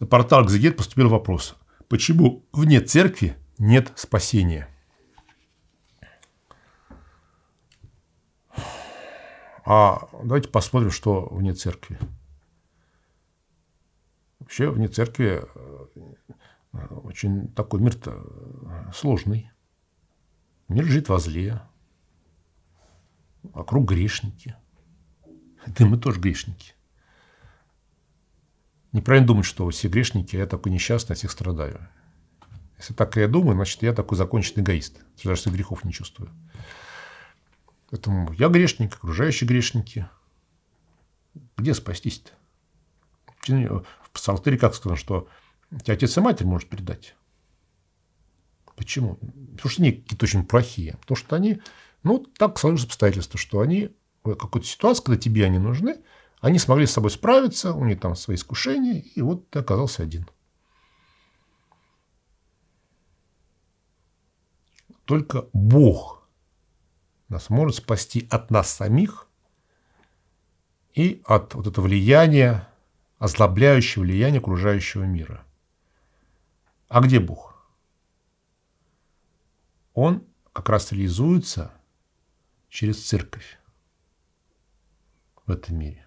на портал «Экзегет» поступил вопрос, почему вне церкви нет спасения? А давайте посмотрим, что вне церкви. Вообще вне церкви э, очень такой мир-то э, сложный. Мир жит во зле. Вокруг грешники. Да мы тоже грешники. Неправильно думать, что все грешники, я такой несчастный, от всех страдаю. Если так я думаю, значит, я такой законченный эгоист. Даже что грехов не чувствую. Поэтому я грешник, окружающие грешники. Где спастись-то? В псалтыре как сказано, что тебя отец и матерь может предать. Почему? Потому что они какие-то очень плохие. Потому что они, ну, так сложились обстоятельства, что они в э, какой-то ситуации, когда тебе они нужны – они смогли с собой справиться, у них там свои искушения, и вот ты оказался один. Только Бог нас может спасти от нас самих и от вот этого влияния, озлобляющего влияния окружающего мира. А где Бог? Он как раз реализуется через церковь в этом мире.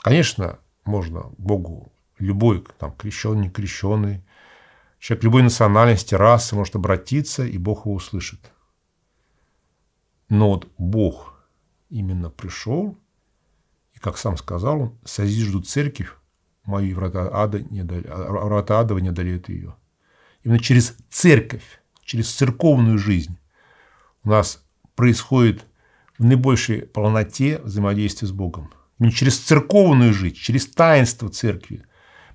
Конечно, можно Богу любой, там, крещенный, не крещенный, человек любой национальности, расы может обратиться, и Бог его услышит. Но вот Бог именно пришел, и, как сам сказал, он созижду церковь, мои врата, ада не одоле, а, а, врата адова не одолеют ее. Именно через церковь, через церковную жизнь у нас происходит в наибольшей полноте взаимодействие с Богом. Не ну, через церковную жизнь, через таинство церкви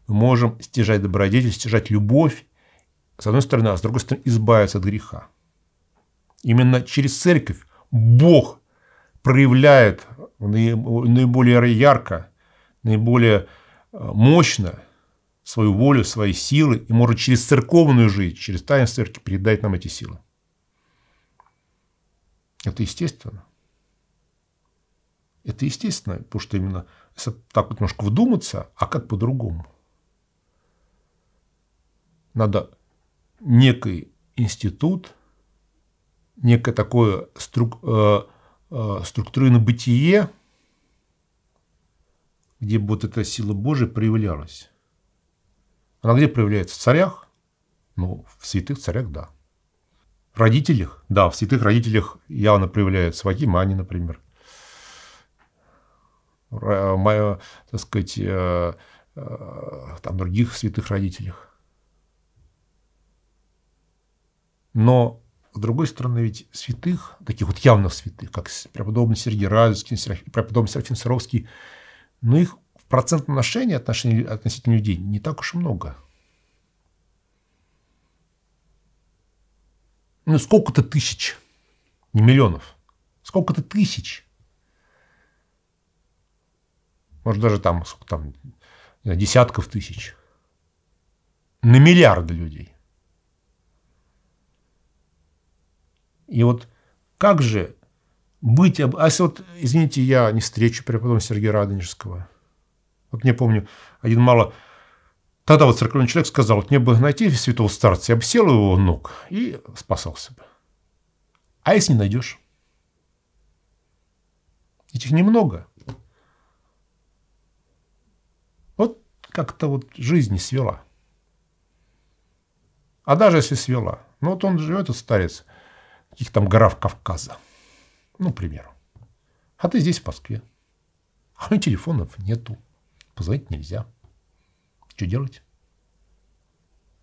мы можем стяжать добродетель, стяжать любовь, с одной стороны, а с другой стороны, избавиться от греха. Именно через церковь Бог проявляет наиболее ярко, наиболее э, мощно свою волю, свои силы, и может через церковную жизнь, через таинство церкви передать нам эти силы. Это естественно. Это естественно, потому что именно если так вот немножко вдуматься, а как по-другому? Надо некий институт, некое такое струк, э, э, структурное бытие, где бы вот эта сила Божия проявлялась. Она где проявляется? В царях? Ну, в святых царях, да. В родителях? Да, в святых родителях явно проявляется. В Акимане, например – мое, так сказать, э, э, там, других святых родителях. Но, с другой стороны, ведь святых, таких вот явно святых, как преподобный Сергей Разовский, преподобный Серафим Саровский, но ну, их в процентном отношении отношении, относительно людей не так уж и много. Ну, сколько-то тысяч, не миллионов, сколько-то тысяч может даже там, сколько там, десятков тысяч, на миллиарды людей. И вот как же быть... А если вот, извините, я не встречу преподобного Сергея Радонежского. Вот мне помню, один мало... Тогда вот церковный человек сказал, вот мне бы найти святого старца, я бы сел его ног и спасался бы. А если не найдешь? Этих немного – как-то вот жизнь не свела. А даже если свела, ну вот он живет, этот старец, в каких там горах Кавказа, ну, к примеру. А ты здесь, в Москве. А у телефонов нету, позвонить нельзя. Что делать?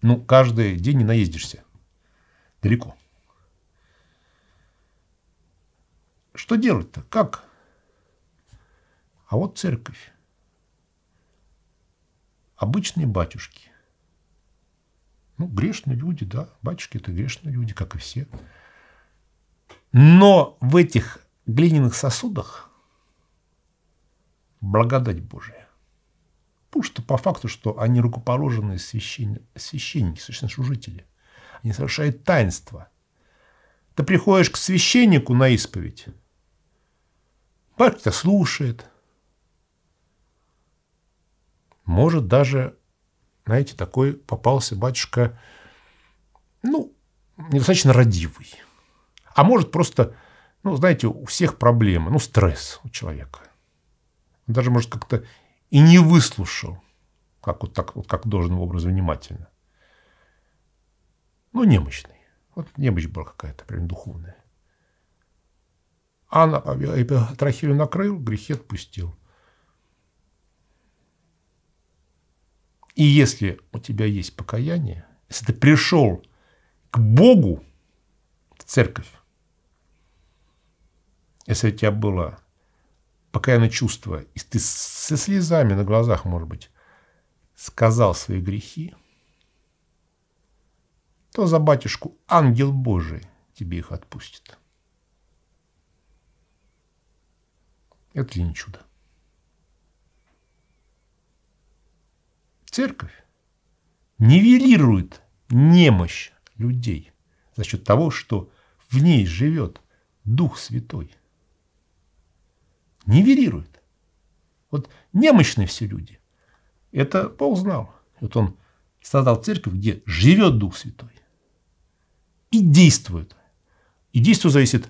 Ну, каждый день не наездишься. Далеко. Что делать-то? Как? А вот церковь. Обычные батюшки. Ну, грешные люди, да. Батюшки – это грешные люди, как и все. Но в этих глиняных сосудах благодать Божия. Потому что по факту, что они рукоположенные священники, священники, священнослужители. Они совершают таинство. Ты приходишь к священнику на исповедь. Батюшка слушает, может, даже, знаете, такой попался батюшка, ну, недостаточно родивый. А может, просто, ну, знаете, у всех проблемы, ну, стресс у человека. даже, может, как-то и не выслушал, как вот так, вот как должен образом внимательно. Ну, немощный. Вот немощь была какая-то, прям духовная. А на, трахилю накрыл, грехи отпустил. И если у тебя есть покаяние, если ты пришел к Богу в церковь, если у тебя было покаянное чувство, и ты со слезами на глазах, может быть, сказал свои грехи, то за батюшку ангел Божий тебе их отпустит. Это ли не чудо? Церковь нивелирует немощь людей за счет того, что в ней живет Дух Святой. Нивелирует. Вот немощные все люди. Это Бог знал. Вот он создал церковь, где живет Дух Святой. И действует. И действие зависит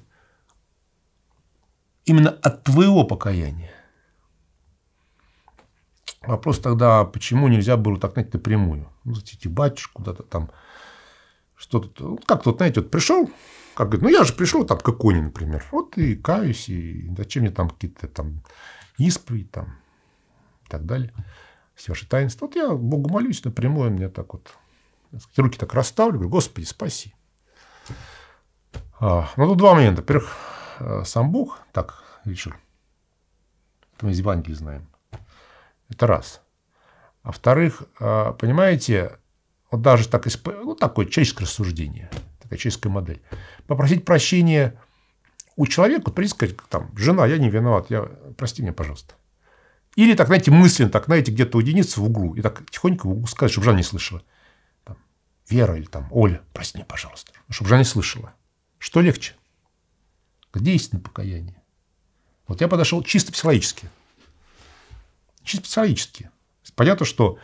именно от твоего покаяния. Вопрос тогда, почему нельзя было так, знаете, напрямую? Ну, зайти батюшку куда-то там, что-то, ну, как тут, знаете, вот пришел, как говорит, ну, я же пришел там к иконе, например, вот и каюсь, и зачем мне там какие-то там исповеди там и так далее, все ваши таинства. Вот я Богу молюсь напрямую, мне так вот, так сказать, руки так расставлю, говорю, Господи, спаси. А, ну, тут два момента. Во-первых, э, сам Бог так решил. Это мы из Евангелия знаем – это раз. А вторых а, понимаете, вот даже так, ну, такое человеческое рассуждение, такая человеческая модель. Попросить прощения у человека, вот, сказать, там, жена, я не виноват, я, прости меня, пожалуйста. Или так, знаете, мысленно, так, знаете, где-то у Дениса в углу и так тихонько в углу сказать, чтобы жена не слышала. Там, Вера или там Оля, прости меня, пожалуйста, ну, чтобы жена не слышала. Что легче? Где истинное покаяние? Вот я подошел чисто психологически – чисто психологически. Понятно, что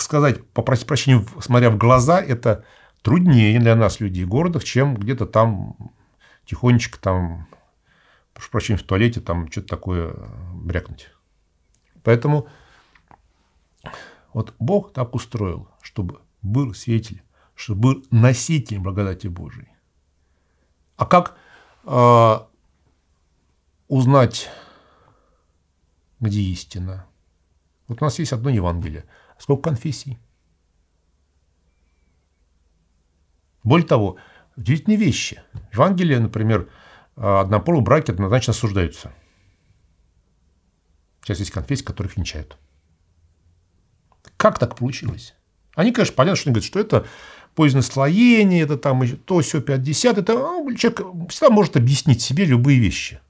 сказать, попросить прощения, смотря в глаза, это труднее для нас, людей городов, чем где-то там тихонечко там, прошу прощения, в туалете там что-то такое э, брякнуть. Поэтому вот Бог так устроил, чтобы был свидетель, чтобы был носитель благодати Божией. А как э, узнать где истина. Вот у нас есть одно Евангелие. Сколько конфессий? Более того, удивительные вещи. Евангелие, например, однополые браки однозначно осуждаются. Сейчас есть конфессии, которых венчают. Как так получилось? Они, конечно, понятно, что они говорят, что это поздно слоение, это там то, все, 50. Это ну, человек всегда может объяснить себе любые вещи.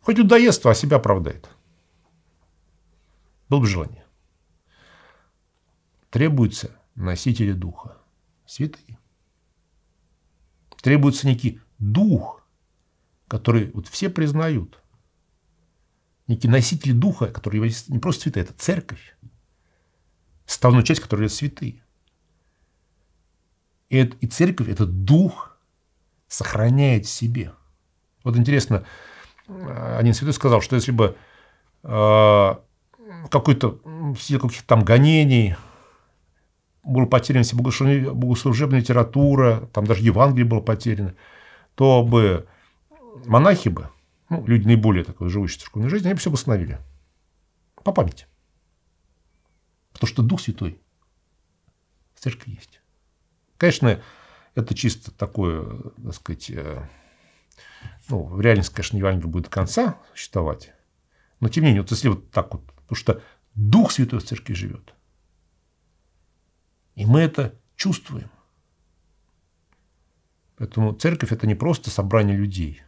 Хоть удоест, а себя оправдает. Было бы желание. Требуются носители духа. Святые. Требуется некий дух, который вот все признают. некие носители духа, которые является не просто святые, это церковь. Составную часть, которая являются святые. И, это, и церковь, этот дух сохраняет в себе. Вот интересно, Э, один святой сказал, что если бы э, какой-то каких-то там гонений, была потеряна вся богослужебная литература, там даже Евангелие было потеряно, то бы монахи бы, ну, люди наиболее такой живущие в церковной жизни, они бы все восстановили. По памяти. Потому что Дух Святой в церкви есть. Конечно, это чисто такое, так сказать, э, ну, реальность, конечно, не Евангелия будет до конца существовать, но тем не менее, вот если вот так вот, потому что Дух Святой в Церкви живет. И мы это чувствуем. Поэтому церковь – это не просто собрание людей.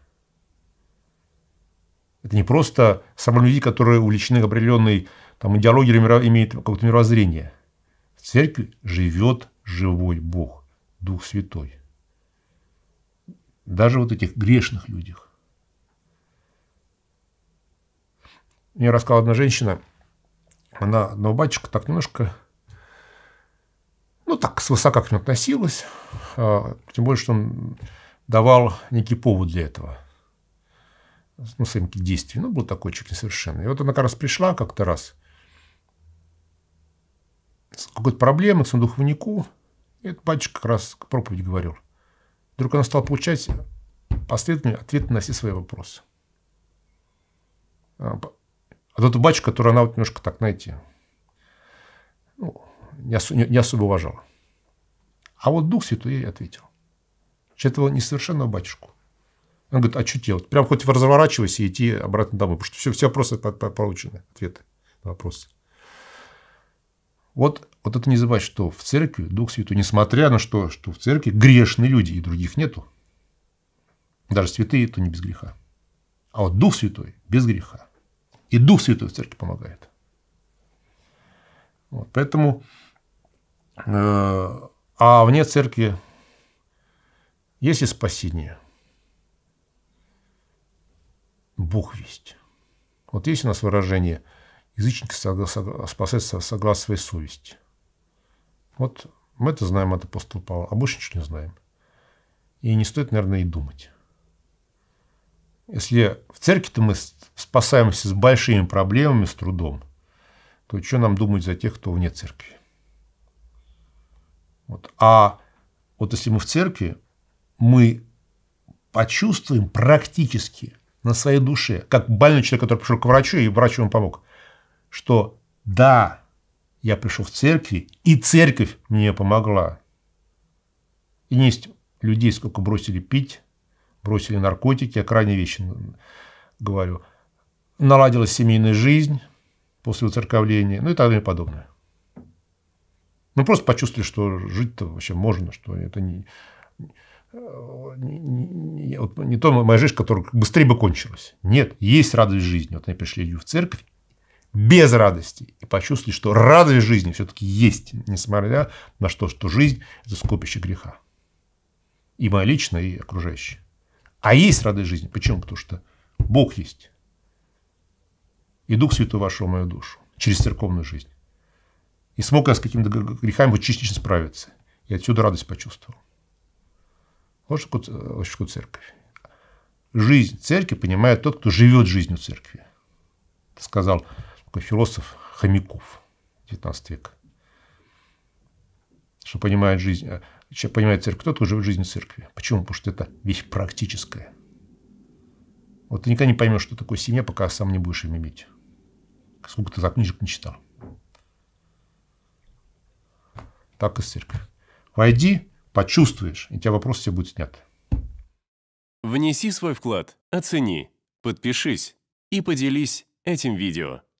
Это не просто собрание людей, которые увлечены определенной там, идеологией или имеют какое-то мировоззрение. В церкви живет живой Бог, Дух Святой. Даже вот этих грешных людях. Мне рассказала одна женщина, она одного батюшка так немножко, ну, так, свысока к нему относилась, а, тем более, что он давал некий повод для этого, ну, своим действия, ну, был такой человек несовершенный. И вот она как раз пришла как-то раз с какой-то проблемой, к своему духовнику, и этот батюшка как раз к проповеди говорил. Вдруг она стала получать последовательные ответы на все свои вопросы. А тот батюшка, который она вот немножко так, знаете, ну, не, ос- не, не особо уважала. А вот Дух Святой ей ответил. Через этого несовершенного батюшку. Он говорит, а что делать? Прям хоть разворачивайся и идти обратно домой, потому что все, все вопросы получены, ответы на вопросы. Вот, вот это не забывать, что в церкви Дух Святой, несмотря на то, что в церкви грешные люди, и других нету, даже святые, то не без греха. А вот Дух Святой без греха. И Дух Святой в церкви помогает. Вот, поэтому, э, а вне церкви есть и спасение? Бог весть. Вот есть у нас выражение – язычники спасаются согласно своей совести. Вот мы это знаем это апостола Павла, а больше ничего не знаем. И не стоит, наверное, и думать. Если в церкви-то мы спасаемся с большими проблемами, с трудом, то что нам думать за тех, кто вне церкви? Вот. А вот если мы в церкви, мы почувствуем практически на своей душе, как больной человек, который пришел к врачу, и врач ему помог – что да, я пришел в церкви, и церковь мне помогла. И есть людей, сколько бросили пить, бросили наркотики, я крайне вещи говорю. Наладилась семейная жизнь после церковления ну и так далее и подобное. Ну, просто почувствовали, что жить-то вообще можно, что это не, не, не, не, не то моя жизнь, которая быстрее бы кончилась. Нет, есть радость жизни. Вот они пришли в церковь, без радости и почувствовать, что радость жизни все-таки есть, несмотря на то, что жизнь – это скопище греха. И моя личная, и окружающая. А есть радость жизни. Почему? Потому что Бог есть. И Дух Святой вошел в мою душу через церковную жизнь. И смог я с какими-то грехами вот частично справиться. И отсюда радость почувствовал. Вот что такое э, церковь. Жизнь церкви понимает тот, кто живет жизнью церкви. Сказал такой философ Хомяков, 19 век. Что понимает жизнь, э, понимает церковь, кто-то уже в жизни церкви. Почему? Потому что это вещь практическая. Вот ты никогда не поймешь, что такое семья, пока сам не будешь им иметь. Сколько ты за книжек не читал. Так и с церковью. Войди, почувствуешь, и у тебя вопрос все будет снят. Внеси свой вклад, оцени, подпишись и поделись этим видео.